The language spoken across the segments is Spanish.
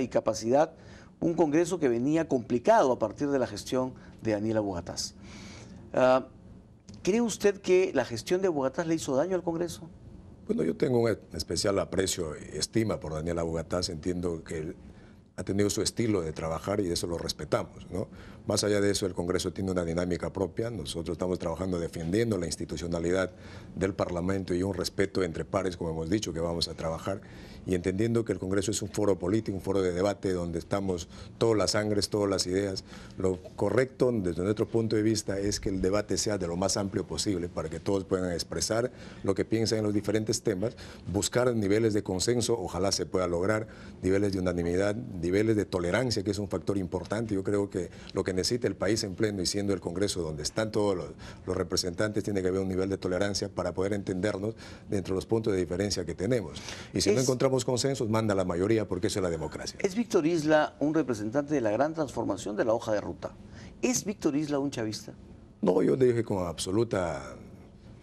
y capacidad, un Congreso que venía complicado a partir de la gestión de Daniela Bogatás. Ah, ¿Cree usted que la gestión de Bogatás le hizo daño al Congreso? Bueno, yo tengo un e, especial aprecio y estima por Daniela Bogatás. Entiendo que él ha tenido su estilo de trabajar y eso lo respetamos, ¿no? Más allá de eso, el Congreso tiene una dinámica propia. Nosotros estamos trabajando defendiendo la institucionalidad del Parlamento y un respeto entre pares, como hemos dicho, que vamos a trabajar. Y entendiendo que el Congreso es un foro político, un foro de debate donde estamos todas las sangres, todas las ideas. Lo correcto desde nuestro punto de vista es que el debate sea de lo más amplio posible para que todos puedan expresar lo que piensan en los diferentes temas, buscar niveles de consenso, ojalá se pueda lograr, niveles de unanimidad, niveles de tolerancia, que es un factor importante. Yo creo que lo que necesita el país en pleno y siendo el Congreso donde están todos los, representantes, tiene que haber un nivel de tolerancia para poder entendernos dentro de los puntos de diferencia que tenemos. Y si no encontramos consensos, manda la mayoría porque eso es la democracia. ¿Es Víctor Isla un representante de la gran transformación de la hoja de ruta? ¿Es Víctor Isla un chavista? No, yo le dije con absoluta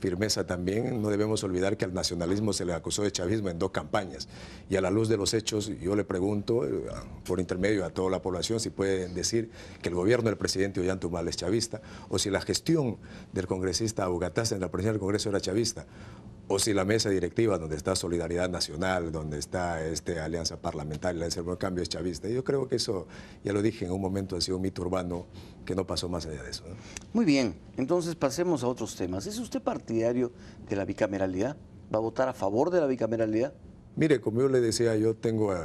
firmeza también, no debemos olvidar que al nacionalismo se le acusó de chavismo en dos campañas. Y a la luz de los hechos, yo le pregunto, eh, por intermedio a toda la población, si pueden decir que el gobierno del presidente Ollantumal es chavista, o si la gestión del congresista Abugatas en la presidencia del Congreso era chavista, o si la mesa directiva, donde está Solidaridad Nacional, donde está este Alianza Parlamentaria, la del Cambio es chavista. Yo creo que eso, ya lo dije en un momento, ha sido un mito urbano que no pasó más allá de eso. Muy bien, entonces pasemos a otros temas. ¿Es usted partidario de la bicameralidad? ¿Va a votar a favor de la bicameralidad? Mire, como yo le decía, yo tengo, eh,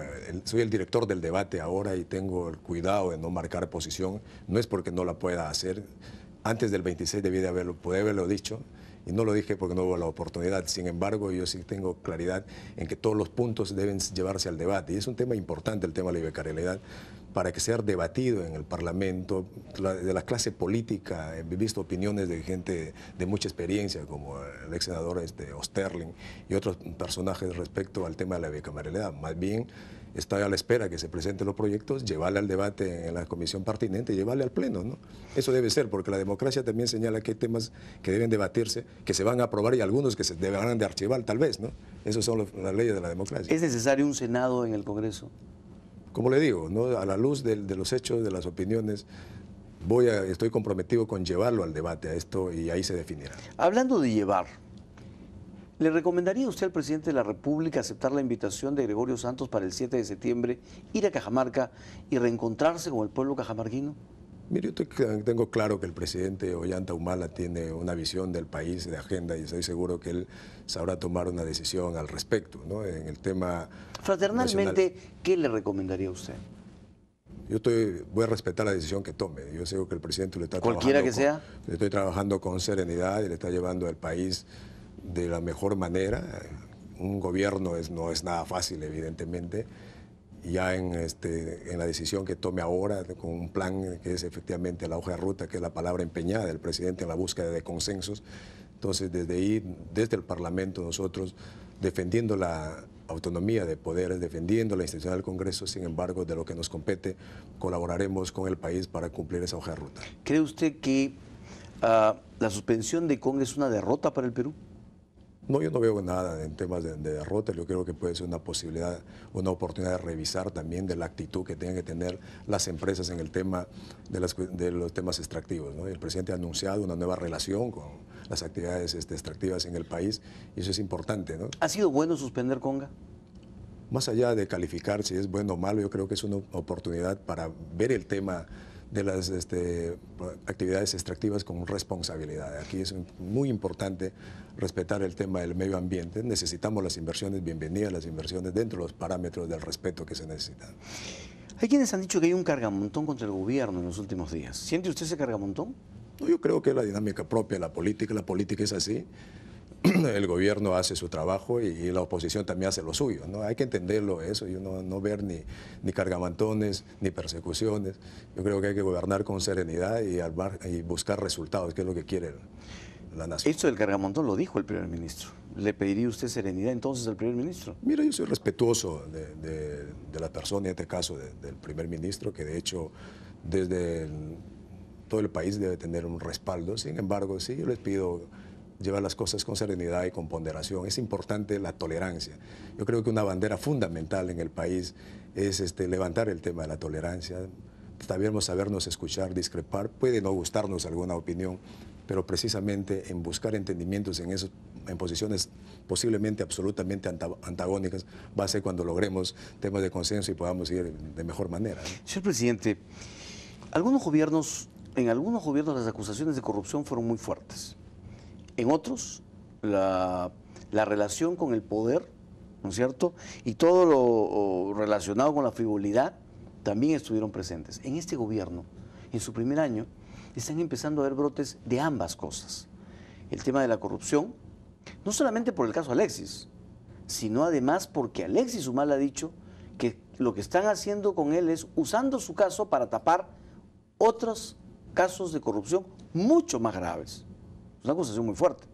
soy el director del debate ahora y tengo el cuidado de no marcar posición. No es porque no la pueda hacer. Antes del 26 debí haberlo, haberlo dicho y no lo dije porque no hubo la oportunidad. Sin embargo, yo sí tengo claridad en que todos los puntos deben llevarse al debate. Y es un tema importante el tema de la bicameralidad para que sea debatido en el Parlamento, de la clase política. He visto opiniones de gente de mucha experiencia, como el ex senador este, Osterling y otros personajes respecto al tema de la bicameralidad. Más bien, está a la espera que se presenten los proyectos, llevarle al debate en la comisión pertinente, llevarle al pleno. ¿no? Eso debe ser, porque la democracia también señala que hay temas que deben debatirse, que se van a aprobar y algunos que se deberán de archivar, tal vez. ¿no? Esas son las leyes de la democracia. ¿Es necesario un Senado en el Congreso? Como le digo, a la luz de, los hechos, de las opiniones, voy estoy comprometido con llevarlo al debate a esto y ahí se definirá. Hablando de llevar, ¿Le recomendaría usted al presidente de la República aceptar la invitación de Gregorio Santos para el 7 de septiembre, ir a Cajamarca y reencontrarse con el pueblo cajamarquino? Mire, yo tengo claro que el presidente Ollanta Humala tiene una visión del país, de agenda, y estoy seguro que él sabrá tomar una decisión al respecto, ¿no? En el tema. Fraternalmente, ¿qué le recomendaría usted? Yo estoy, voy a respetar la decisión que tome. Yo sé que el presidente le está trabajando. Cualquiera que sea. Le estoy trabajando con serenidad y le está llevando al país de la mejor manera. Un gobierno es, no es nada fácil, evidentemente. Ya en, este, en la decisión que tome ahora, con un plan que es efectivamente la hoja de ruta, que es la palabra empeñada del presidente en la búsqueda de consensos. Entonces, desde ahí, desde el Parlamento, nosotros defendiendo la, autonomía de poderes, defendiendo la institución del Congreso, sin embargo, de lo que nos compete, colaboraremos con el país para cumplir esa hoja de ruta. ¿Cree usted que ah, la suspensión de Congreso es una derrota para el Perú? No, yo no veo nada en temas de, derrota. Yo creo que puede ser una posibilidad, una oportunidad de revisar también de la actitud que tienen que tener las empresas en el tema de, los temas extractivos. El presidente ha anunciado una nueva relación con las actividades este, extractivas en el país y eso es importante. ¿Ha sido bueno suspender Conga? Más allá de calificar si es bueno o malo, yo creo que es una oportunidad para ver el tema de las este, actividades extractivas con responsabilidad. Aquí es muy importante respetar el tema del medio ambiente. Necesitamos las inversiones, bienvenidas las inversiones dentro de los parámetros del respeto que se necesitan. Hay quienes han dicho que hay un cargamontón contra el gobierno en los últimos días. ¿Siente usted ese cargamontón? No, yo creo que es la dinámica propia la política. La política es así. el gobierno hace su trabajo y, la oposición también hace lo suyo. ¿no? Hay que entenderlo eso y no, no ver ni, ni, cargamantones ni persecuciones. Yo creo que hay que gobernar con serenidad y, buscar resultados, que es lo que quiere la nación. Esto del cargamantón lo dijo el primer ministro. ¿Le pediría usted serenidad entonces al primer ministro? Mira, yo soy respetuoso de, la persona, en este caso del primer ministro, que de hecho desde todo el país debe tener un respaldo. Sin embargo, sí, yo les pido llevar las cosas con serenidad y con ponderación. Es importante la tolerancia. Yo creo que una bandera fundamental en el país es este, levantar el tema de la tolerancia. Sabemos sabernos escuchar, discrepar, puede no gustarnos alguna opinión, pero precisamente en buscar entendimientos en, esos, en posiciones posiblemente absolutamente antagónicas va a ser cuando logremos temas de consenso y podamos ir de mejor manera. Señor presidente, algunos gobiernos, en algunos gobiernos las acusaciones de corrupción fueron muy fuertes en otros la, relación con el poder, ¿no es cierto? Y todo lo relacionado con la frivolidad también estuvieron presentes. En este gobierno, en su primer año, están empezando a haber brotes de ambas cosas. El tema de la corrupción, no solamente por el caso Alexis, sino además porque Alexis Humal ha dicho que lo que están haciendo con él es usando su caso para tapar otros casos de corrupción mucho más graves. Es una acusación muy fuerte.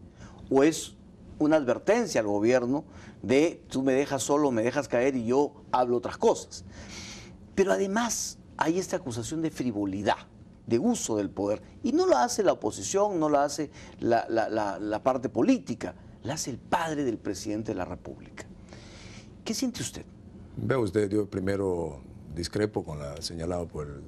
O es una advertencia al gobierno de tú me dejas solo, me dejas caer y yo hablo otras cosas. Pero además hay esta acusación de frivolidad, de uso del poder. Y no lo hace la oposición, no la hace la, la parte política, la hace el padre del presidente de la República. ¿Qué siente usted? Veo usted, yo primero discrepo con la señalada por el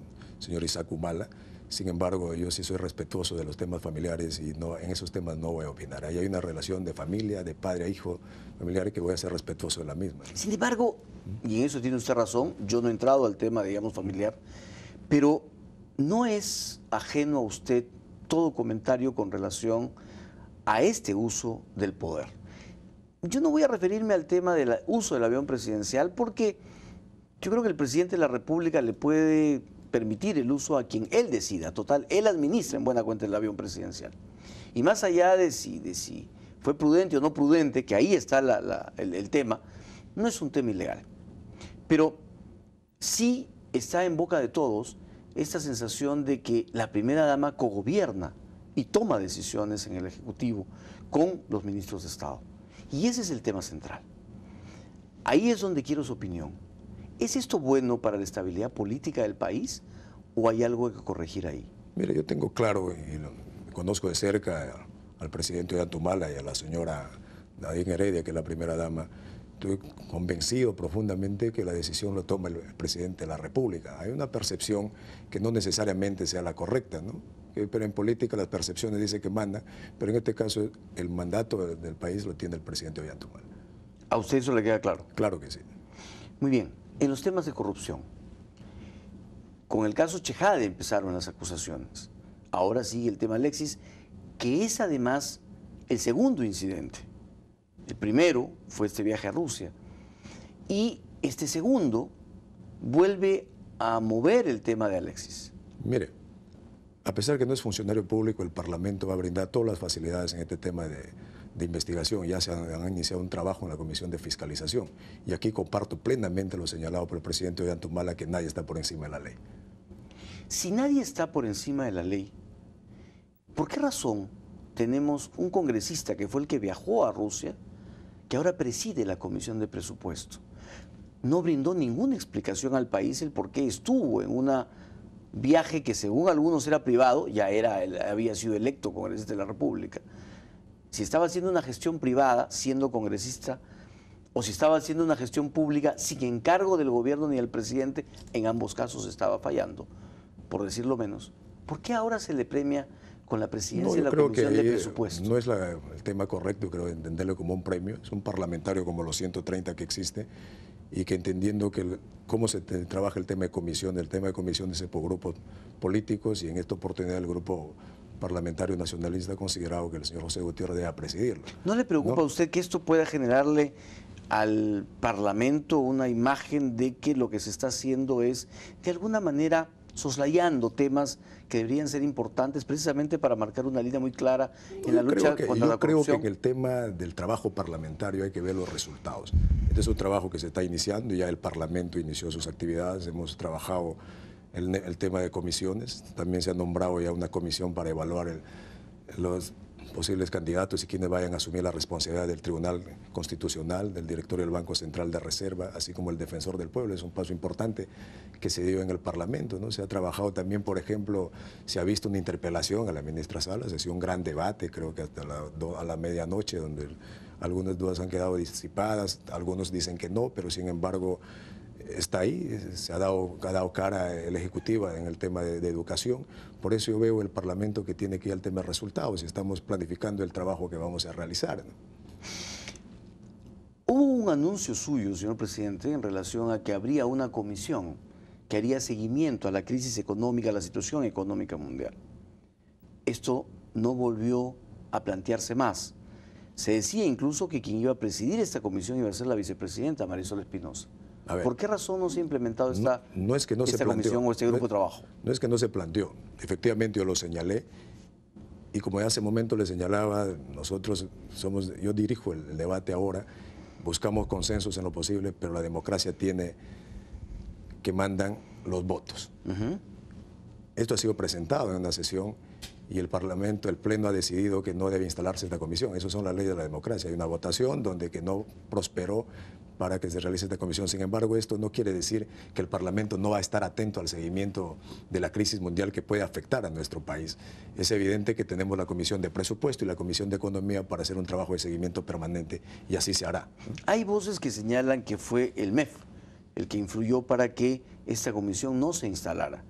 señor Isaac Humala. Sin embargo, yo sí soy respetuoso de los temas familiares y no, en esos temas no voy a opinar. Ahí hay una relación de familia, de padre a hijo familiar que voy a ser respetuoso de la misma. Sin embargo, y en eso tiene usted razón, yo no he entrado al tema, digamos, familiar, pero no es ajeno a usted todo comentario con relación a este uso del poder. Yo no voy a referirme al tema del uso del avión presidencial porque yo creo que el presidente de la República le puede permitir el uso a quien él decida. Total, él administra en buena cuenta el avión presidencial. Y más allá de si, si fue prudente o no prudente, que ahí está el, el tema, no es un tema ilegal. Pero sí está en boca de todos esta sensación de que la primera dama cogobierna y toma decisiones en el Ejecutivo con los ministros de Estado. Y ese es el tema central. Ahí es donde quiero su opinión. ¿Es esto bueno para la estabilidad política del país o hay algo que corregir ahí? Mira, yo tengo claro y conozco de cerca al presidente de y a la señora Nadine Heredia, que es la primera dama. Estoy convencido profundamente que la decisión lo toma el, presidente de la República. Hay una percepción que no necesariamente sea la correcta, ¿no? pero en política las percepciones dicen que manda, pero en este caso el mandato del, país lo tiene el presidente Ollantumala. ¿A usted eso le queda claro? Claro que sí. Muy bien en los temas de corrupción. Con el caso Chejade empezaron las acusaciones. Ahora sigue el tema Alexis, que es además el segundo incidente. El primero fue este viaje a Rusia. Y este segundo vuelve a mover el tema de Alexis. Mire, a pesar de que no es funcionario público, el Parlamento va a brindar todas las facilidades en este tema de, de investigación, ya se han, iniciado un trabajo en la Comisión de Fiscalización. Y aquí comparto plenamente lo señalado por el presidente de Antumala, que nadie está por encima de la ley. Si nadie está por encima de la ley, ¿por qué razón tenemos un congresista que fue el que viajó a Rusia, que ahora preside la Comisión de Presupuesto? No brindó ninguna explicación al país el por qué estuvo en un viaje que según algunos era privado, ya era, había sido electo congresista de la República si estaba haciendo una gestión privada siendo congresista o si estaba haciendo una gestión pública sin encargo del gobierno ni del presidente, en ambos casos estaba fallando, por decirlo menos. ¿Por qué ahora se le premia con la presidencia y la Comisión de Presupuesto? No es el tema correcto, creo, entenderlo como un premio. Es un parlamentario como los 130 que existe y que entendiendo que cómo se trabaja el tema de comisión, el tema de comisión por grupos políticos y en esta oportunidad el grupo parlamentario nacionalista considerado que el señor José Gutiérrez deba presidirlo. ¿No le preocupa a usted que esto pueda generarle al Parlamento una imagen de que lo que se está haciendo es, de alguna manera, soslayando temas que deberían ser importantes precisamente para marcar una línea muy clara en la lucha contra la corrupción. Yo creo que en el tema del trabajo parlamentario hay que ver los resultados. Este es un trabajo que se está iniciando, ya el Parlamento inició sus actividades, hemos trabajado el, tema de comisiones. También se ha nombrado ya una comisión para evaluar los posibles candidatos y quienes vayan a asumir la responsabilidad del Tribunal Constitucional, del Directorio del Banco Central de Reserva, así como el Defensor del Pueblo. Es un paso importante que se dio en el Parlamento. ¿no? Se ha trabajado también, por ejemplo, se ha visto una interpelación a la ministra Salas, ha sido un gran debate, creo que hasta la, a la medianoche, donde algunas dudas han quedado disipadas, algunos dicen que no, pero sin embargo está ahí, se ha dado, cara el Ejecutiva en el tema de, educación, por eso yo veo el Parlamento que tiene que ir al tema de resultados y estamos planificando el trabajo que vamos a realizar. Hubo un anuncio suyo, señor presidente, en relación a que habría una comisión que haría seguimiento a la crisis económica, a la situación económica mundial. Esto no volvió a plantearse más. Se decía incluso que quien iba a presidir esta comisión iba a ser la vicepresidenta Marisol Espinosa. ¿Por qué razón no se ha implementado esta, no, comisión o este grupo de trabajo? No es que no se planteó. Efectivamente, yo lo señalé. Y como ya hace momento le señalaba, nosotros somos, yo dirijo el, debate ahora, buscamos consensos en lo posible, pero la democracia tiene que mandan los votos. Esto ha sido presentado en una sesión y el Parlamento, el Pleno ha decidido que no debe instalarse esta comisión. Esas son las leyes de la democracia. Hay una votación donde que no prosperó para que se realice esta comisión. Sin embargo, esto no quiere decir que el Parlamento no va a estar atento al seguimiento de la crisis mundial que puede afectar a nuestro país. Es evidente que tenemos la Comisión de Presupuesto y la Comisión de Economía para hacer un trabajo de seguimiento permanente y así se hará. Hay voces que señalan que fue el MEF el que influyó para que esta comisión no se instalara.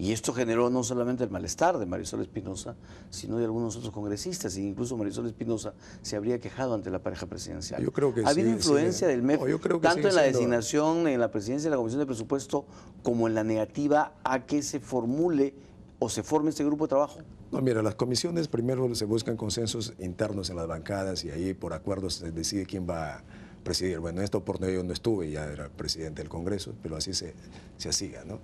Y esto generó no solamente el malestar de Marisol Espinosa, sino de algunos otros congresistas, e incluso Marisol Espinosa se habría quejado ante la pareja presidencial. Yo creo que ha habido influencia del MEP tanto en la designación, en la presidencia de la Comisión de Presupuesto, como en la negativa a que se formule o se forme este grupo de trabajo? No, mira, las comisiones primero se buscan consensos internos en las bancadas y ahí por acuerdos se decide quién va a presidir. Bueno, esto por oportunidad yo no estuve, ya era presidente del Congreso, pero así se, se hacía, ¿no?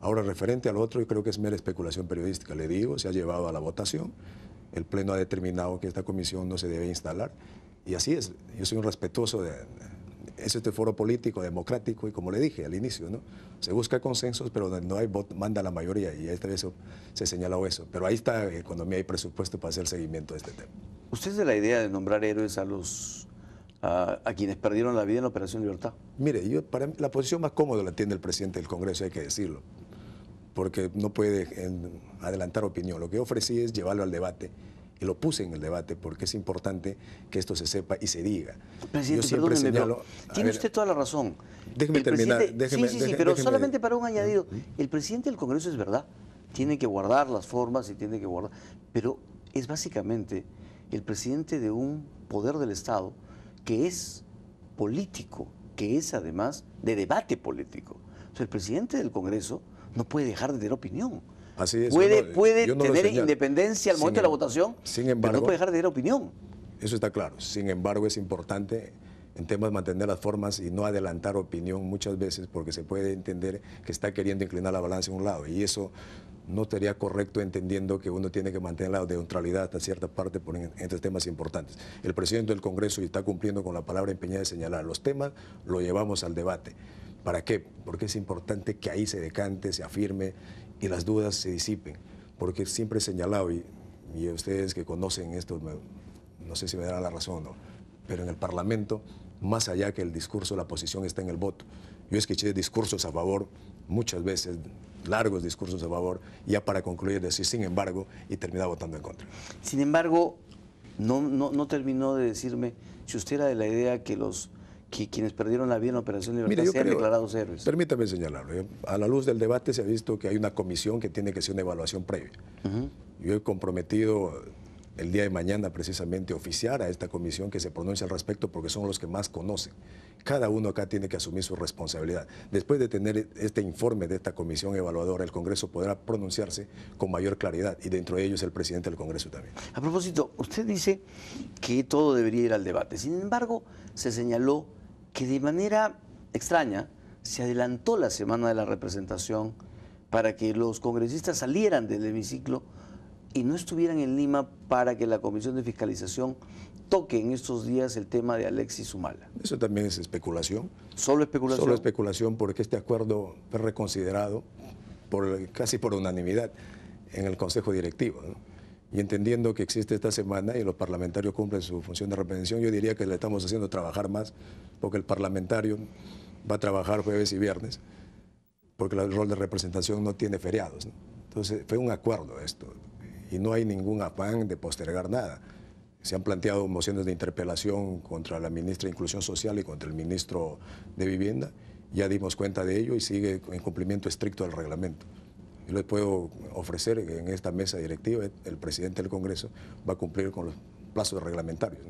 Ahora, referente al otro, yo creo que es mera especulación periodística. Le digo, se ha llevado a la votación. El Pleno ha determinado que esta comisión no se debe instalar. Y así es. Yo soy un respetuoso de, es este foro político, democrático, y como le dije al inicio, ¿no? se busca consensos, pero no hay voto, manda la mayoría, y esta vez se señaló eso. Pero ahí está economía eh, y presupuesto para hacer seguimiento de este tema. ¿Usted es de la idea de nombrar héroes a los a, quienes perdieron la vida en la Operación Libertad? Mire, yo, la posición más cómoda la tiene el presidente del Congreso, hay que decirlo porque no puede adelantar opinión. Lo que ofrecí es llevarlo al debate y lo puse en el debate porque es importante que esto se sepa y se diga. Presidente, tiene usted toda la razón. Déjeme terminar. sí, sí, sí, pero solamente para un añadido. ¿Mm? El presidente del Congreso es verdad, tiene que guardar las formas y tiene que guardar, pero es básicamente el presidente de un poder del Estado que es político, que es además de debate político. O sea, el presidente del Congreso no puede dejar de tener opinión. Así es. Puede, puede tener independencia al momento de la votación, sin embargo, pero no puede dejar de tener opinión. Eso está claro. Sin embargo, es importante en temas de mantener las formas y no adelantar opinión muchas veces porque se puede entender que está queriendo inclinar la balanza a un lado y eso no estaría correcto entendiendo que uno tiene que mantener la neutralidad hasta cierta parte entre temas importantes. El presidente del Congreso está cumpliendo con la palabra empeñada de señalar los temas, lo llevamos al debate. ¿Para qué? Porque es importante que ahí se decante, se afirme y las dudas se disipen. Porque siempre he señalado, y, ustedes que conocen esto, no sé si me darán la razón o no, pero en el Parlamento, más allá que el discurso, la posición está en el voto. Yo escuché discursos a favor muchas veces largos discursos a favor, ya para concluir decir sin embargo y terminar votando en contra. Sin embargo, no, no terminó de decirme si usted era de la idea que los que quienes perdieron la vida en Operación Libertad sean declarados héroes. Permítame señalarlo. ¿eh? A la luz del debate se ha visto que hay una comisión que tiene que ser una evaluación previa. Yo he comprometido el día de mañana precisamente oficiar a esta comisión que se pronuncie al respecto porque son los que más conocen. Cada uno acá tiene que asumir su responsabilidad. Después de tener este informe de esta comisión evaluadora, el Congreso podrá pronunciarse con mayor claridad y dentro de ellos el presidente del Congreso también. A propósito, usted dice que todo debería ir al debate. Sin embargo, se señaló que de manera extraña se adelantó la semana de la representación para que los congresistas salieran del hemiciclo y no estuvieran en Lima para que la Comisión de Fiscalización toque en estos días el tema de Alexis Humala. Eso también es especulación. Solo especulación. Solo especulación porque este acuerdo fue reconsiderado por, casi por unanimidad en el Consejo Directivo y entendiendo que existe esta semana y los parlamentarios cumplen su función de representación, yo diría que le estamos haciendo trabajar más, porque el parlamentario va a trabajar jueves y viernes, porque el rol de representación no tiene feriados. Entonces fue un acuerdo esto, y no hay ningún afán de postergar nada. Se han planteado mociones de interpelación contra la ministra de Inclusión Social y contra el ministro de Vivienda. Ya dimos cuenta de ello y sigue en cumplimiento estricto del reglamento. Yo les puedo ofrecer que en esta mesa directiva el presidente del Congreso va a cumplir con los plazos reglamentarios.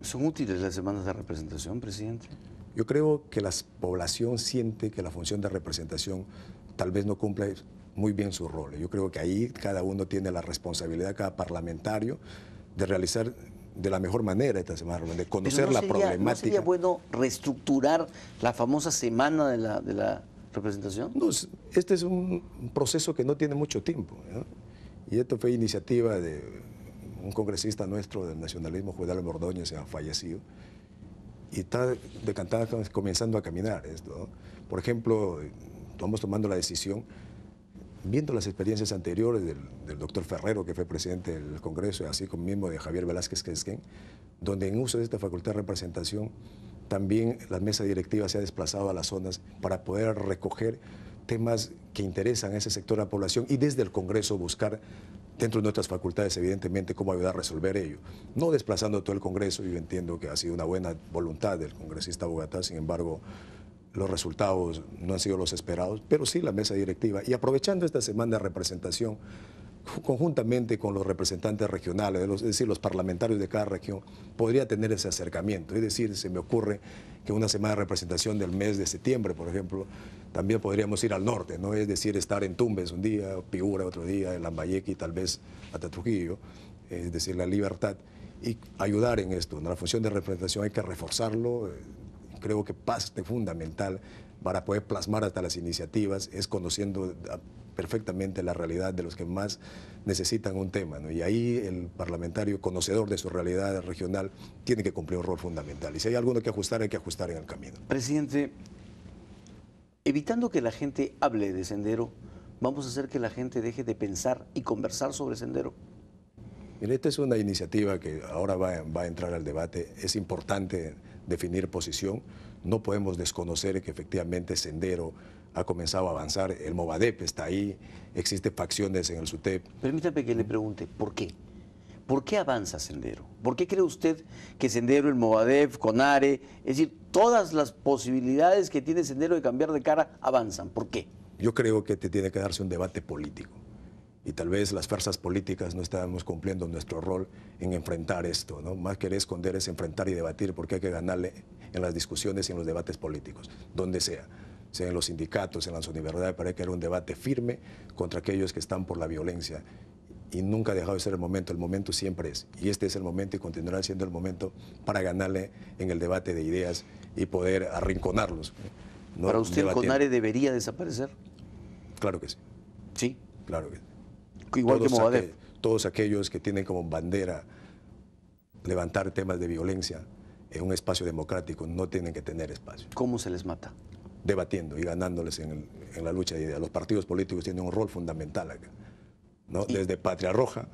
¿Son útiles las semanas de representación, presidente? Yo creo que la población siente que la función de representación tal vez no cumple muy bien su rol. Yo creo que ahí cada uno tiene la responsabilidad, cada parlamentario, de realizar de la mejor manera esta semana, de conocer la problemática. ¿no sería bueno reestructurar la famosa semana de la, de la representación? No, este es un proceso que no tiene mucho tiempo. Y esto fue iniciativa de un congresista nuestro del nacionalismo, Juan que se ha fallecido. Y está decantado comenzando a caminar esto. Por ejemplo, estamos tomando la decisión, viendo las experiencias anteriores del, doctor Ferrero, que fue presidente del Congreso, así como mismo de Javier Velázquez donde en uso de esta facultad de representación también la mesa directiva se ha desplazado a las zonas para poder recoger temas que interesan a ese sector de la población y desde el Congreso buscar dentro de nuestras facultades, evidentemente, cómo ayudar a resolver ello. No desplazando todo el Congreso, yo entiendo que ha sido una buena voluntad del congresista Bogotá, sin embargo, los resultados no han sido los esperados, pero sí la mesa directiva. Y aprovechando esta semana de representación, conjuntamente con los representantes regionales, es decir, los parlamentarios de cada región, podría tener ese acercamiento. Es decir, se me ocurre que una semana de representación del mes de septiembre, por ejemplo, también podríamos ir al norte, ¿no? Es decir, estar en Tumbes un día, Piura otro día, en Lambayeque y tal vez hasta Trujillo, es decir, la libertad, y ayudar en esto. en La función de representación hay que reforzarlo, eh, creo que parte fundamental para poder plasmar hasta las iniciativas es conociendo perfectamente la realidad de los que más necesitan un tema. Y ahí el parlamentario, conocedor de su realidad regional, tiene que cumplir un rol fundamental. Y si hay algo que ajustar, hay que ajustar en el camino. Presidente, evitando que la gente hable de sendero, vamos a hacer que la gente deje de pensar y conversar sobre sendero. Mire, esta es una iniciativa que ahora va, va a entrar al debate. Es importante definir posición. No podemos desconocer que efectivamente Sendero ha comenzado a avanzar, el Movadep está ahí, existen facciones en el SUTEP. Permítame que le pregunte, ¿por qué? ¿Por qué avanza Sendero? ¿Por qué cree usted que Sendero, el Movadef, Conare, es decir, todas las posibilidades que tiene Sendero de cambiar de cara avanzan? ¿Por qué? Yo creo que te tiene que darse un debate político y tal vez las fuerzas políticas no estamos cumpliendo nuestro rol en enfrentar esto, ¿no? Más que esconder es enfrentar y debatir porque hay que ganarle en las discusiones y en los debates políticos, donde sea en los sindicatos, en las universidades, para que era un debate firme contra aquellos que están por la violencia. Y nunca ha dejado de ser el momento, el momento siempre es. Y este es el momento y continuará siendo el momento para ganarle en el debate de ideas y poder arrinconarlos. ¿Para usted el CONARE debería desaparecer? Claro que sí. ¿Sí? Claro que Igual que todos aquellos que tienen como bandera levantar temas de violencia en un espacio democrático no tienen que tener espacio. ¿Cómo se les mata? debatiendo y ganándoles en, la lucha de ideas. Los partidos políticos tienen un rol fundamental acá, ¿no? Desde Patria Roja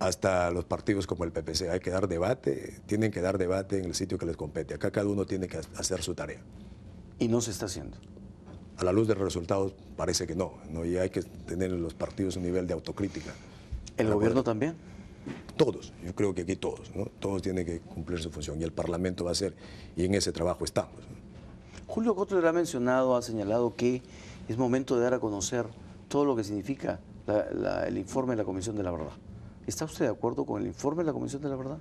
hasta los partidos como el PPC. Hay que dar debate, tienen que dar debate en el sitio que les compete. Acá cada uno tiene que hacer su tarea. ¿Y no se está haciendo? A la luz de los resultados parece que no, ¿no? y hay que tener en los partidos un nivel de autocrítica. ¿El gobierno también? Todos, yo creo que aquí todos, ¿no? todos tienen que cumplir su función y el Parlamento va a ser, y en ese trabajo estamos. Julio Cotler ha mencionado, ha señalado que es momento de dar a conocer todo lo que significa el informe de la Comisión de la Verdad. ¿Está usted de acuerdo con el informe de la Comisión de la Verdad?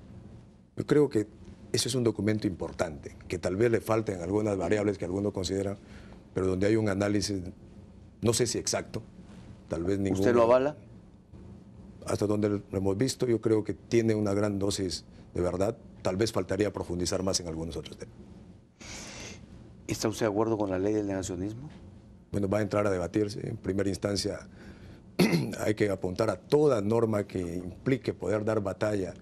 Yo creo que ese es un documento importante, que tal vez le falten algunas variables que algunos consideran, pero donde hay un análisis, no sé si exacto, tal vez ninguno... ¿Usted lo avala? Hasta donde lo hemos visto, yo creo que tiene una gran dosis de verdad. Tal vez faltaría profundizar más en algunos otros temas. ¿Está usted de acuerdo con la ley del negacionismo? Bueno, va a entrar a debatirse. En primera instancia, hay que apuntar a toda norma que implique poder dar batalla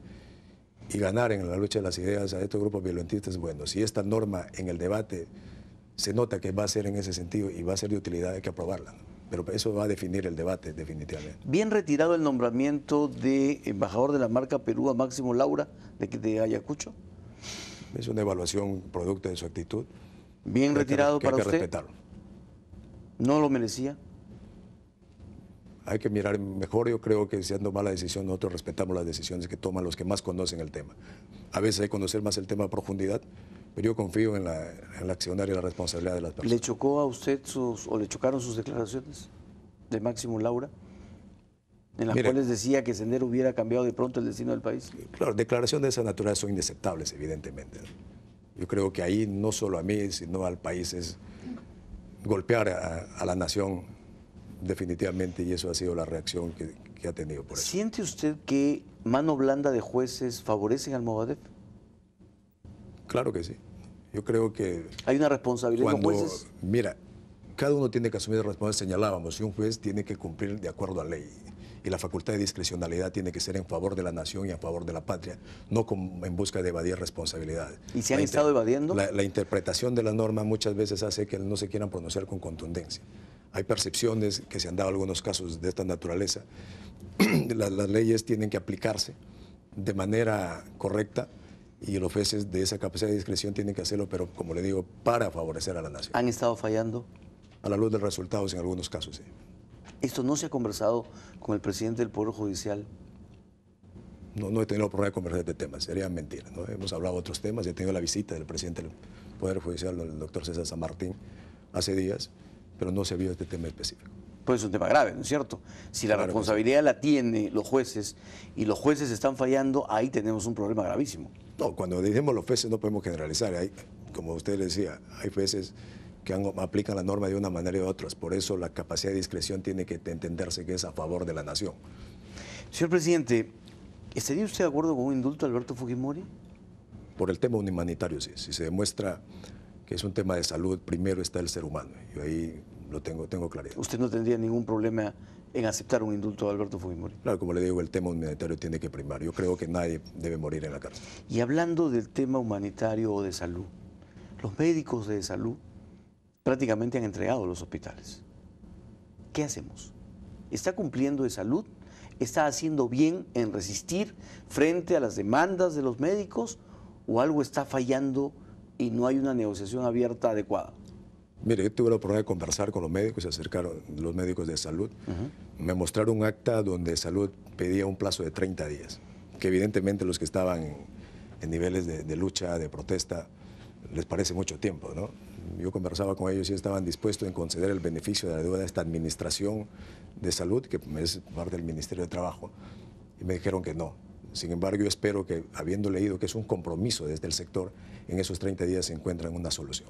y ganar en la lucha de las ideas a estos grupos violentistas. Bueno, si esta norma en el debate se nota que va a ser en ese sentido y va a ser de utilidad, hay que aprobarla. Pero eso va a definir el debate, definitivamente. Bien retirado el nombramiento de embajador de la marca Perú a Máximo Laura de, de Ayacucho. Es una evaluación producto de su actitud. Bien retirado para que usted. Respetarlo. ¿No lo merecía? Hay que mirar mejor. Yo creo que siendo mala decisión, nosotros respetamos las decisiones que toman los que más conocen el tema. A veces hay que conocer más el tema a profundidad, pero yo confío en la, en la y la responsabilidad de las personas. ¿Le chocó a usted sus, o le chocaron sus declaraciones de Máximo Laura? en las cuales decía que Sendero hubiera cambiado de pronto el destino del país? Claro, declaraciones de esa naturaleza son inaceptables, evidentemente. Yo creo que ahí no solo a mí, sino al país es golpear a, la nación definitivamente y eso ha sido la reacción que, ha tenido por eso. ¿Siente usted que mano blanda de jueces favorecen al Movadef? Claro que sí. Yo creo que... Hay una responsabilidad jueces. Mira, cada uno tiene que asumir la responsabilidad, señalábamos, y un juez tiene que cumplir de acuerdo a ley y la facultad de discrecionalidad tiene que ser en favor de la nación y a favor de la patria, no en busca de evadir responsabilidades. ¿Y se han estado evadiendo? La, interpretación de la norma muchas veces hace que no se quieran pronunciar con contundencia. Hay percepciones que se han dado algunos casos de esta naturaleza. las, las leyes tienen que aplicarse de manera correcta y los jueces de esa capacidad de discreción tienen que hacerlo, pero como le digo, para favorecer a la nación. ¿Han estado fallando? A la luz de resultados en algunos casos, sí. ¿Esto no se ha conversado con el presidente del Poder Judicial? No, no he tenido problema de conversar de este tema, sería mentira. ¿no? Hemos hablado de otros temas, he tenido la visita del presidente del Poder Judicial, el doctor César San Martín, hace días, pero no se vio este tema específico. Pues es un tema grave, ¿no es cierto? Si la responsabilidad la tienen los jueces y los jueces están fallando, ahí tenemos un problema gravísimo. No, cuando decimos los jueces no podemos generalizar. como usted le decía, hay jueces que aplican la norma de una manera y otra. Por eso la capacidad de discreción tiene que entenderse que es a favor de la nación. Señor presidente, ¿estaría usted de acuerdo con un indulto a Alberto Fujimori? Por el tema humanitario, sí. Si se demuestra que es un tema de salud, primero está el ser humano. Yo ahí lo tengo, tengo claridad. ¿Usted no tendría ningún problema en aceptar un indulto a Alberto Fujimori? Claro, como le digo, el tema humanitario tiene que primar. Yo creo que nadie debe morir en la cárcel. Y hablando del tema humanitario o de salud, los médicos de salud prácticamente han entregado los hospitales. ¿Qué hacemos? ¿Está cumpliendo de salud? ¿Está haciendo bien en resistir frente a las demandas de los médicos? ¿O algo está fallando y no hay una negociación abierta adecuada? Mire, yo tuve la oportunidad de conversar con los médicos, se acercaron los médicos de salud, me mostraron un acta donde salud pedía un plazo de 30 días, que evidentemente los que estaban en, niveles de, de, lucha, de protesta, les parece mucho tiempo, ¿no? yo conversaba con ellos y estaban dispuestos en conceder el beneficio de la deuda a esta administración de salud, que es parte del Ministerio de Trabajo. Y me dijeron que no. Sin embargo, yo espero que, habiendo leído que es un compromiso desde el sector, en esos 30 días se encuentran una solución.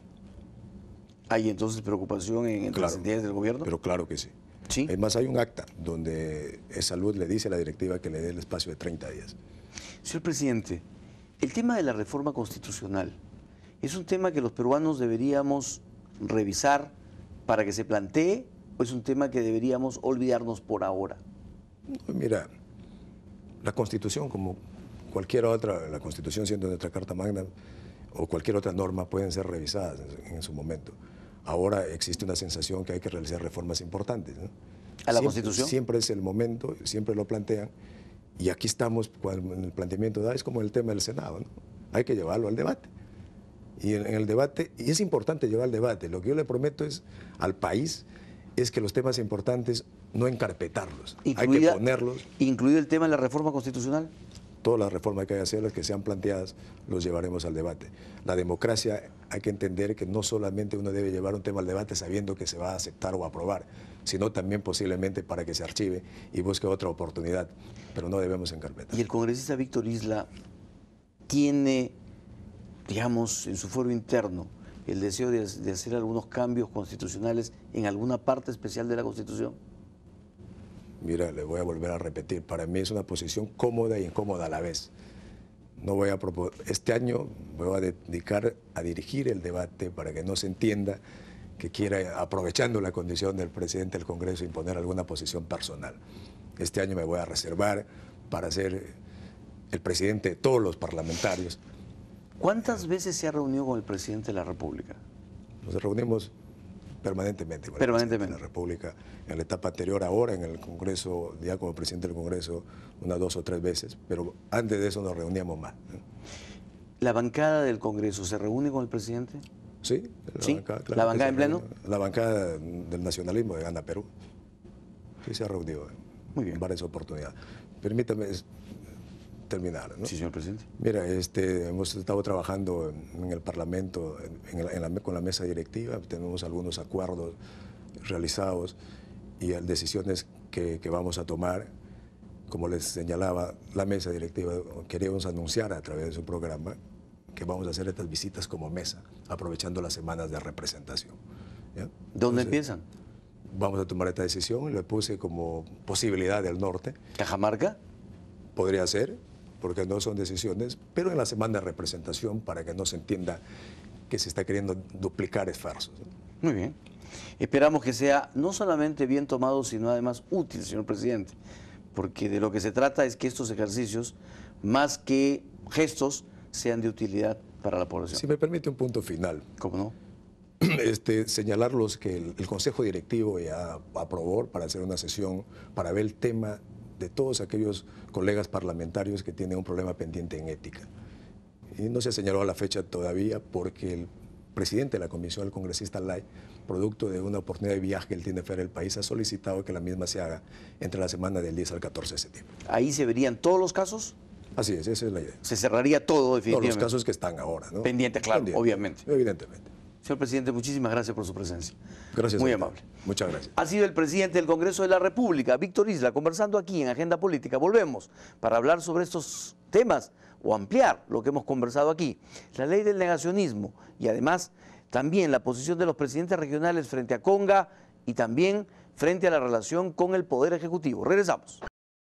¿Hay ah, entonces preocupación en, las entidades del gobierno? Pero claro que sí. ¿Sí? Además, hay un acta donde Salud le dice a la directiva que le dé el espacio de 30 días. Señor presidente, el tema de la reforma constitucional, es un tema que los peruanos deberíamos revisar para que se plantee o es un tema que deberíamos olvidarnos por ahora? Mira, la Constitución, como cualquier otra, la Constitución siendo nuestra Carta Magna o cualquier otra norma, pueden ser revisadas en su momento. Ahora existe una sensación que hay que realizar reformas importantes. ¿A la siempre, Constitución? Siempre es el momento, siempre lo plantean. Y aquí estamos, en el planteamiento, ah, es como el tema del Senado, hay que llevarlo al debate y en, el debate, y es importante llevar el debate, lo que yo le prometo es al país es que los temas importantes no encarpetarlos, hay que ponerlos. ¿Incluido el tema de la reforma constitucional? todas las reformas que hay que hacer, las que sean planteadas, los llevaremos al debate. La democracia hay que entender que no solamente uno debe llevar un tema al debate sabiendo que se va a aceptar o aprobar, sino también posiblemente para que se archive y busque otra oportunidad, pero no debemos encarpetar. ¿Y el congresista Víctor Isla tiene digamos, en su foro interno el deseo de, hacer algunos cambios constitucionales en alguna parte especial de la Constitución? Mira, le voy a volver a repetir, para mí es una posición cómoda y incómoda a la vez. No voy a este año voy a dedicar a dirigir el debate para que no se entienda que quiera, aprovechando la condición del presidente del Congreso, imponer alguna posición personal. Este año me voy a reservar para ser el presidente de todos los parlamentarios ¿Cuántas veces se ha reunido con el presidente de la República? Nos reunimos permanentemente con permanentemente. la República. En la etapa anterior, ahora en el Congreso, ya como presidente del Congreso, unas dos o tres veces, pero antes de eso nos reuníamos más. ¿La bancada del Congreso se reúne con el presidente? Sí, la bancada, ¿La bancada en pleno. La bancada del nacionalismo de Gana Perú. Sí, se ha reunido Muy bien. en varias oportunidades. Permítame, terminar. ¿no? Sí, señor presidente. Mira, este, hemos estado trabajando en el Parlamento con la mesa directiva, tenemos algunos acuerdos realizados y decisiones que, vamos a tomar. Como les señalaba, la mesa directiva queríamos anunciar a través de su programa que vamos a hacer estas visitas como mesa, aprovechando las semanas de representación. ¿Dónde empiezan? Vamos a tomar esta decisión, y le puse como posibilidad del norte. ¿Cajamarca? Podría ser, porque no son decisiones, pero en la semana de representación para que no se entienda que se está queriendo duplicar esfuerzos. Muy bien. Esperamos que sea no solamente bien tomado, sino además útil, señor presidente, porque de lo que se trata es que estos ejercicios, más que gestos, sean de utilidad para la población. Si me permite un punto final. ¿Cómo no? Este, señalarlos que el, el Consejo Directivo ya aprobó para hacer una sesión para ver el tema de todos aquellos colegas parlamentarios que tienen un problema pendiente en ética. Y no se señaló a la fecha todavía porque el presidente de la comisión, del congresista Lai, producto de una oportunidad de viaje que él tiene fuera del país, ha solicitado que la misma se haga entre la semana del 10 al 14 de septiembre. ¿Ahí se verían todos los casos? Así es, esa es la idea. Se cerraría todo definitivamente. Todos los casos que están ahora, ¿no? Pendiente, claro, obviamente. Evidentemente. Señor presidente, muchísimas gracias por su presencia. Gracias. Muy amable. Muchas gracias. Ha sido el presidente del Congreso de la República, Víctor Isla, conversando aquí en Agenda Política. Volvemos para hablar sobre estos temas o ampliar lo que hemos conversado aquí. La ley del negacionismo y además también la posición de los presidentes regionales frente a Conga y también frente a la relación con el Poder Ejecutivo. Regresamos.